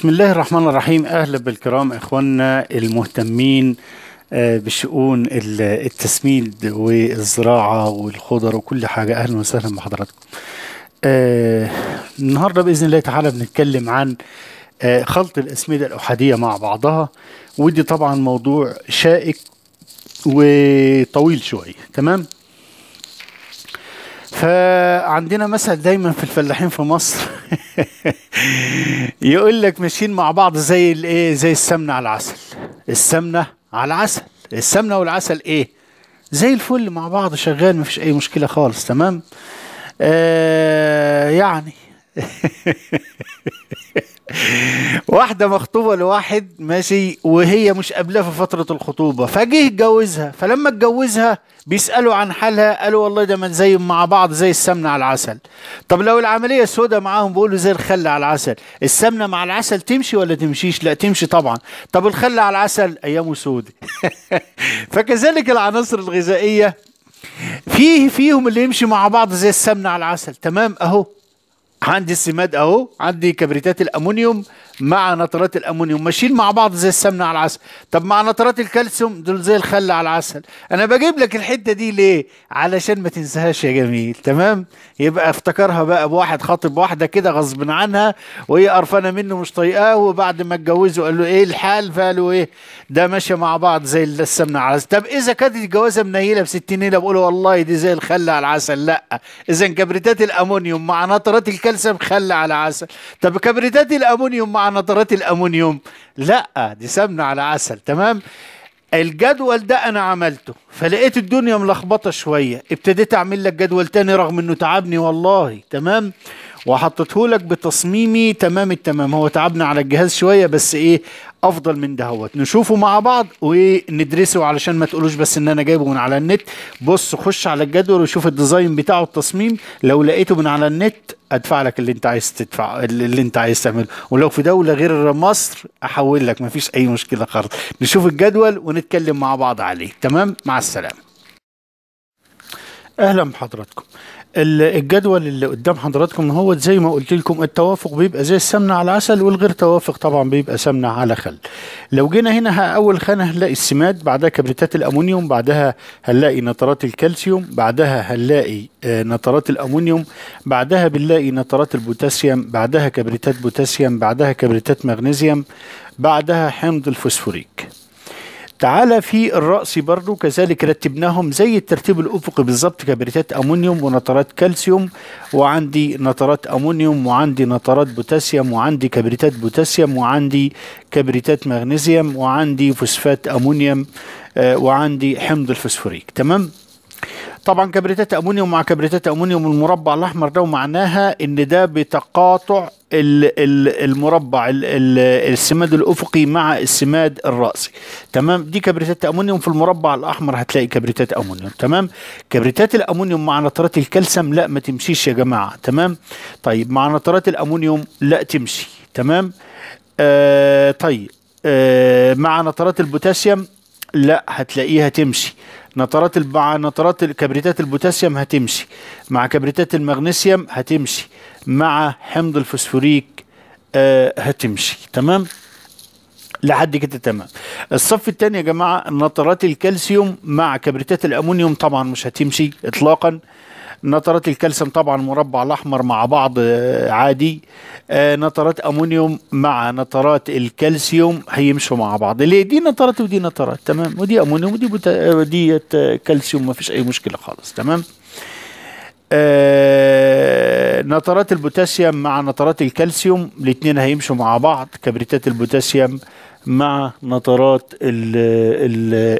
بسم الله الرحمن الرحيم اهلا بالكرام اخواننا المهتمين آه، بشؤون التسميد والزراعه والخضر وكل حاجه اهلا وسهلا بحضراتكم. آه، النهارده باذن الله تعالى بنتكلم عن آه، خلط الاسمده الاحاديه مع بعضها ودي طبعا موضوع شائك وطويل شويه تمام؟ فعندنا مثل دايما في الفلاحين في مصر يقول لك ماشيين مع بعض زي الايه زي السمنه على العسل السمنه على العسل السمنه والعسل ايه زي الفل مع بعض شغال مفيش اي مشكله خالص تمام آه يعني واحده مخطوبه لواحد ماشي وهي مش قابلاه في فتره الخطوبه فجه اتجوزها فلما اتجوزها بيسالوا عن حالها قالوا والله ده من زي مع بعض زي السمنه على العسل طب لو العمليه السوداء معاهم بيقولوا زي الخل على العسل السمنه مع العسل تمشي ولا تمشيش لا تمشي طبعا طب الخل على العسل ايامه سودة فكذلك العناصر الغذائيه فيه فيهم اللي يمشي مع بعض زي السمنه على العسل تمام اهو عندي السماد اهو عندي كبريتات الامونيوم مع نترات الامونيوم ماشيين مع بعض زي السمنه على العسل طب مع نترات الكالسيوم دول زي الخل على العسل انا بجيب لك الحته دي ليه علشان ما تنساهاش يا جميل تمام يبقى افتكرها بقى بواحد خاطب واحده كده غصب عنها وهي قرفانه منه مش طايقاه وبعد ما اتجوزوا قال له ايه الحال فقالوا ايه ده ماشيه مع بعض زي السمنه على العسل طب اذا كانت الجوازه منيله ب 60 ليله بقول والله دي زي الخل على العسل لا اذا كبريتات الامونيوم مع نترات الكالسيوم خل على عسل طب كبريتات الامونيوم مع نظارات الامونيوم لا دي سمنه على عسل تمام الجدول ده انا عملته فلقيت الدنيا ملخبطه شويه ابتديت اعمل لك جدول تاني رغم انه تعبني والله تمام وحطيته لك بتصميمي تمام التمام هو تعبنا على الجهاز شويه بس ايه افضل من دهوت نشوفه مع بعض وندرسه علشان ما تقولوش بس ان انا جايبه من على النت بص خش على الجدول وشوف الديزاين بتاعه التصميم لو لقيته من على النت ادفع لك اللي انت عايز تدفع اللي انت عايز تعمله ولو في دوله غير مصر احول لك مفيش اي مشكله خالص نشوف الجدول ونتكلم مع بعض عليه تمام مع السلامه اهلا بحضراتكم الجدول اللي قدام حضراتكم هو زي ما قلت لكم التوافق بيبقى زي السمنه على العسل والغير توافق طبعا بيبقى سمنه على خل لو جينا هنا اول خانه هنلاقي السماد بعدها كبريتات الامونيوم بعدها هنلاقي نترات الكالسيوم بعدها هنلاقي آه، نترات الامونيوم بعدها بنلاقي نترات البوتاسيوم بعدها كبريتات بوتاسيوم بعدها كبريتات مغنيزيوم بعدها حمض الفوسفوريك تعالى في الرأس برضو كذلك رتبناهم زي الترتيب الأفقي بالظبط كبريتات أمونيوم ونطرات كالسيوم وعندي نطرات أمونيوم وعندي نطرات بوتاسيوم وعندي كبريتات بوتاسيوم وعندي كبريتات مغنيسيوم وعندي فوسفات أمونيوم آه، وعندي حمض الفوسفوريك تمام طبعا كبريتات امونيوم مع كبريتات امونيوم المربع الاحمر ده ومعناها ان ده بتقاطع المربع السماد الافقي مع السماد الراسي تمام دي كبريتات امونيوم في المربع الاحمر هتلاقي كبريتات امونيوم تمام كبريتات الامونيوم مع نترات الكالسيوم لا ما تمشيش يا جماعه تمام طيب مع نترات الامونيوم لا تمشي تمام آه طيب آه مع نترات البوتاسيوم لا هتلاقيها تمشي نترات الب... نترات كبريتات البوتاسيوم هتمشي مع كبريتات المغنيسيوم هتمشي مع حمض الفوسفوريك آه هتمشي تمام لحد كده تمام الصف الثاني يا جماعه نترات الكالسيوم مع كبريتات الامونيوم طبعا مش هتمشي اطلاقا نترات الكالسيوم طبعا مربع الاحمر مع بعض آه، عادي آه، نترات امونيوم مع نترات الكالسيوم هيمشوا مع بعض ليه دي نترات ودي نترات تمام ودي امونيوم ودي بتا... ودي آه، كالسيوم ما فيش اي مشكله خالص تمام آه نترات البوتاسيوم مع نترات الكالسيوم الاثنين هيمشوا مع بعض كبريتات البوتاسيوم مع نترات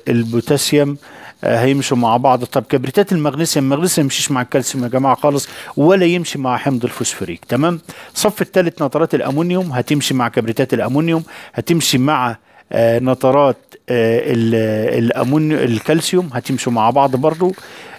البوتاسيوم آه، هيمشوا مع بعض طب كبريتات المغنيسيوم المغنيسيوم يمشيش مع الكالسيوم يا جماعه خالص ولا يمشي مع حمض الفوسفوريك تمام صف الثالث نترات الامونيوم هتمشي مع كبريتات الامونيوم هتمشي مع آه، نترات آه، الامونيوم الكالسيوم هتمشوا مع بعض برضو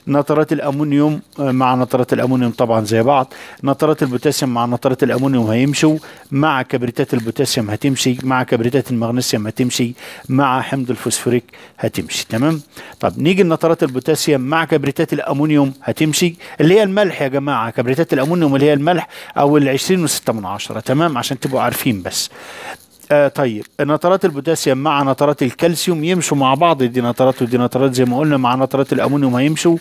نترات الامونيوم آه، مع نترات الامونيوم طبعا زي بعض نترات البوتاسيوم مع نترات الامونيوم هيمشوا مع كبريتات البوتاسيوم هتمشي مع كبريتات المغنيسيوم هتمشي مع حمض الفوسفوريك هتمشي تمام طب نيجي لنترات البوتاسيوم مع كبريتات الامونيوم هتمشي اللي هي الملح يا جماعه كبريتات الامونيوم اللي هي الملح او ال 20 و 6 من عشرة تمام عشان تبقوا عارفين بس آه طيب نترات البوتاسيوم مع نترات الكالسيوم يمشوا مع بعض دي نترات ودي نترات زي ما قلنا مع نترات الامونيوم هيمشوا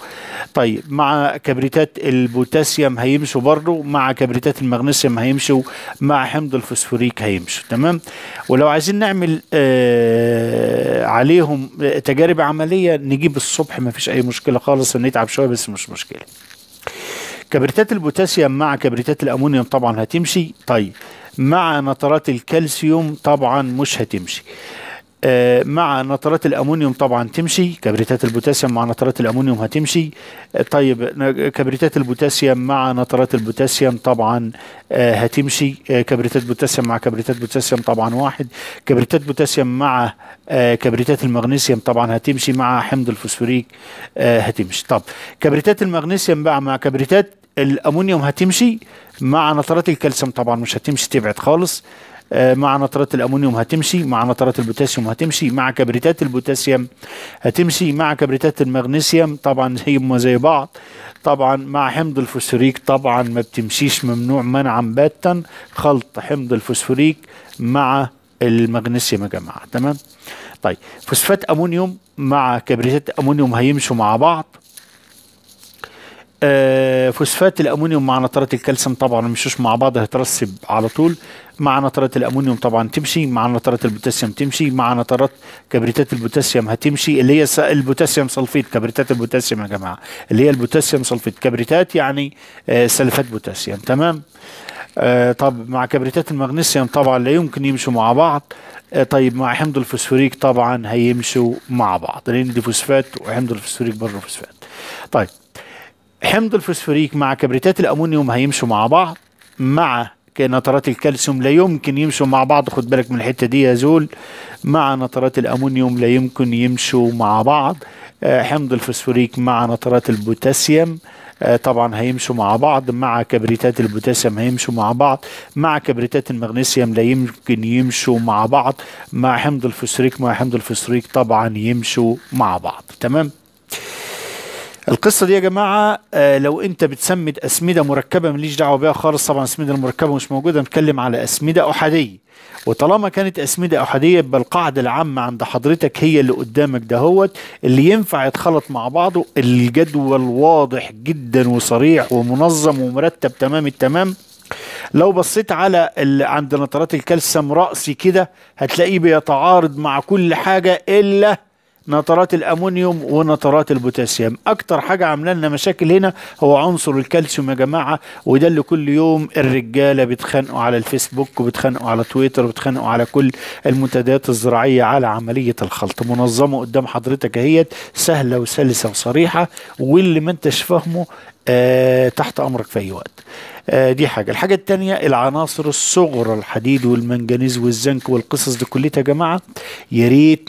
طيب مع كبريتات البوتاسيوم هيمشوا برضه مع كبريتات المغنيسيوم هيمشوا مع حمض الفوسفوريك هيمشوا تمام ولو عايزين نعمل آه عليهم آه، تجارب عمليه نجيب الصبح ما فيش اي مشكله خالص نتعب شويه بس مش مشكله كبريتات البوتاسيوم مع كبريتات الامونيوم طبعا هتمشي طيب مع نترات الكالسيوم طبعا مش هتمشي آه، مع نترات الامونيوم طبعا تمشي كبريتات البوتاسيوم مع نترات الامونيوم هتمشي آه، طيب كبريتات البوتاسيوم مع نترات البوتاسيوم طبعا آه، هتمشي كبريتات بوتاسيوم مع كبريتات بوتاسيوم طبعا واحد كبريتات بوتاسيوم مع كبريتات المغنيسيوم طبعا هتمشي مع حمض الفوسفوريك هتمشي طب كبريتات المغنيسيوم بقى مع كبريتات الامونيوم هتمشي مع نطرات الكالسيوم طبعا مش هتمشي تبعد خالص آه، مع نطرات الامونيوم هتمشي مع نطرات البوتاسيوم هتمشي مع كبريتات البوتاسيوم هتمشي مع كبريتات المغنيسيوم طبعا هي زي بعض طبعا مع حمض الفوسفوريك طبعا ما بتمشيش ممنوع منعا باتا خلط حمض الفوسفوريك مع المغنيسيوم يا جماعه تمام طيب فوسفات امونيوم مع كبريتات امونيوم هيمشوا مع بعض آه فوسفات الامونيوم مع نترات الكالسيوم طبعا مشوش مع بعض هترسب على طول مع نترات الامونيوم طبعا تمشي مع نترات البوتاسيوم تمشي مع نترات كبريتات البوتاسيوم هتمشي اللي هي البوتاسيوم سلفيت كبريتات البوتاسيوم يا جماعه اللي هي البوتاسيوم سلفيت كبريتات يعني آه سلفات بوتاسيوم تمام آه طب مع كبريتات المغنيسيوم طبعا لا يمكن يمشوا مع بعض آه، طيب مع حمض الفوسفوريك طبعا هيمشوا مع بعض لان دي فوسفات وحمض الفوسفوريك بره فوسفات طيب حمض الفوسفوريك مع كبريتات الامونيوم هيمشوا مع بعض مع نترات الكالسيوم لا يمكن يمشوا مع بعض خد بالك من الحته دي يا زول مع نترات الامونيوم لا يمكن يمشوا مع بعض آه، حمض الفوسفوريك مع نترات البوتاسيوم آه، طبعا هيمشوا مع بعض مع كبريتات البوتاسيوم هيمشوا مع بعض مع كبريتات المغنيسيوم لا يمكن يمشوا مع بعض مع حمض الفوسفوريك مع حمض الفوسفوريك طبعا يمشوا مع بعض تمام القصه دي يا جماعه آه، لو انت بتسمد اسمده مركبه ماليش دعوه بيها خالص طبعا الاسمده المركبه مش موجوده نتكلم على اسمده احاديه وطالما كانت اسمده احاديه يبقى القاعده العامه عند حضرتك هي اللي قدامك دهوت اللي ينفع يتخلط مع بعضه الجدول واضح جدا وصريح ومنظم ومرتب تمام التمام لو بصيت على ال... عند نترات الكالسيوم راسي كده هتلاقيه بيتعارض مع كل حاجه الا نترات الامونيوم ونترات البوتاسيوم اكتر حاجه عامله لنا مشاكل هنا هو عنصر الكالسيوم يا جماعه وده اللي كل يوم الرجاله بيتخانقوا على الفيسبوك وبيتخانقوا على تويتر وبيتخانقوا على كل المنتديات الزراعيه على عمليه الخلط منظمه قدام حضرتك اهيت سهله وسلسه وصريحه واللي ما انتش فاهمه آه تحت امرك في اي وقت آه، دي حاجة الحاجة التانية العناصر الصغرى الحديد والمنجنيز والزنك والقصص دي كلها يا جماعة يا ريت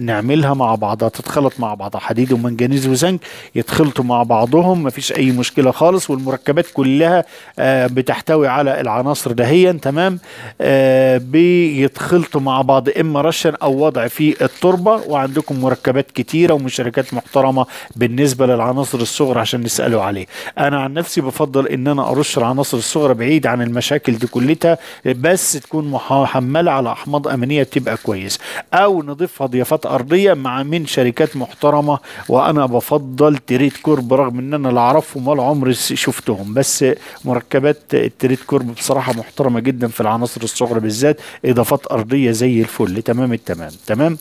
نعملها مع بعضها تتخلط مع بعضها حديد ومنجنيز وزنك يتخلطوا مع بعضهم مفيش أي مشكلة خالص والمركبات كلها آه، بتحتوي على العناصر دهيا تمام آه، بيتخلطوا مع بعض إما رشا أو وضع في التربة وعندكم مركبات كتيرة ومشاركات محترمة بالنسبة للعناصر الصغرى عشان نسأله عليه أنا عن نفسي بفضل إن أنا أرش العناصر العناصر الصغرى بعيد عن المشاكل دي كلها بس تكون محمله على احماض امينيه بتبقى كويس او نضيفها ضيافات ارضيه مع من شركات محترمه وانا بفضل تريد كورب رغم ان انا لا اعرفهم ولا عمري شفتهم بس مركبات التريد كورب بصراحه محترمه جدا في العناصر الصغرى بالذات اضافات ارضيه زي الفل تمام التمام تمام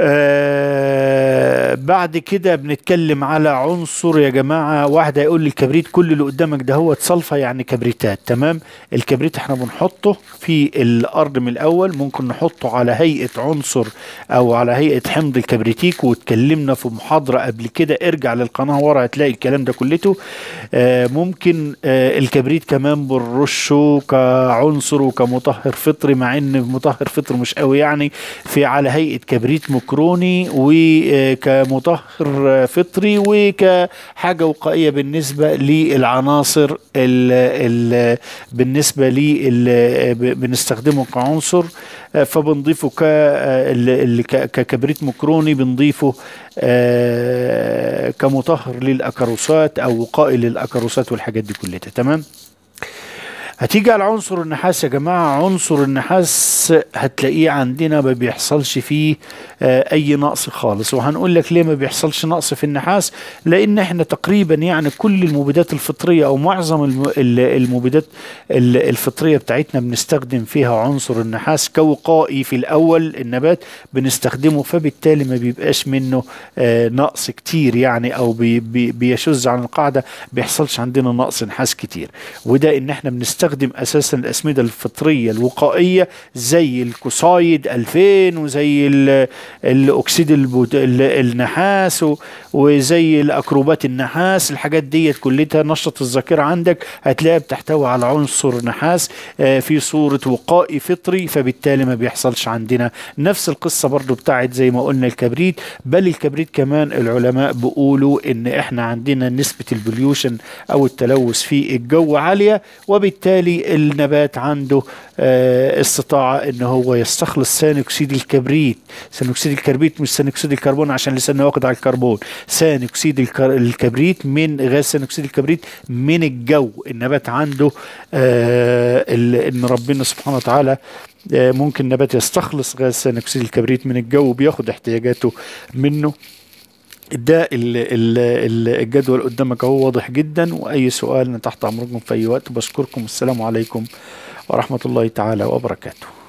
آه بعد كده بنتكلم على عنصر يا جماعه واحد هيقول لي الكبريت كل اللي قدامك ده هو صلفه يعني كبريتات تمام الكبريت احنا بنحطه في الارض من الاول ممكن نحطه على هيئه عنصر او على هيئه حمض الكبريتيك واتكلمنا في محاضره قبل كده ارجع للقناه ورا هتلاقي الكلام ده كلته آه ممكن آه الكبريت كمان بنرشه كعنصر وكمطهر فطري مع ان مطهر فطري مش قوي يعني في على هيئه كبريت مكروني وك آه، كمطهر فطري وكحاجه وقائيه بالنسبه للعناصر الـ الـ بالنسبه لي بنستخدمه كعنصر فبنضيفه ككبريت مكروني بنضيفه آه، كمطهر للاكاروسات او وقائي للاكاروسات والحاجات دي كلها تمام هتيجي على عنصر النحاس يا جماعة عنصر النحاس هتلاقيه عندنا ما بيحصلش فيه آه، أي نقص خالص وهنقول لك ليه ما بيحصلش نقص في النحاس لأن احنا تقريبا يعني كل المبيدات الفطرية أو معظم المبيدات الفطرية بتاعتنا بنستخدم فيها عنصر النحاس كوقائي في الأول النبات بنستخدمه فبالتالي ما بيبقاش منه آه، نقص كتير يعني أو بيشذ عن القاعدة بيحصلش عندنا نقص نحاس كتير وده إن احنا بنستخدم بيستخدم اساسا الاسمده الفطريه الوقائيه زي الكوسايد 2000 وزي الاكسيد النحاس وزي الاكروبات النحاس الحاجات ديت كلها نشط الذاكره عندك هتلاقيها بتحتوي على عنصر نحاس آه، في صوره وقائي فطري فبالتالي ما بيحصلش عندنا نفس القصه برضو بتاعت زي ما قلنا الكبريت بل الكبريت كمان العلماء بيقولوا ان احنا عندنا نسبه البوليوشن او التلوث في الجو عاليه وبالتالي وبالتالي النبات عنده آه، استطاعه ان هو يستخلص ثاني اكسيد الكبريت ثاني اكسيد الكبريت مش ثاني اكسيد الكربون عشان لسه واخد على الكربون ثاني اكسيد الكبريت من غاز ثاني اكسيد الكبريت من الجو النبات عنده آه، ان ربنا سبحانه وتعالى آه، ممكن النبات يستخلص غاز ثاني اكسيد الكبريت من الجو بياخد احتياجاته منه ده الجدول قدامك هو واضح جدا واي سؤال انا تحت امركم في اي وقت بشكركم السلام عليكم ورحمه الله تعالى وبركاته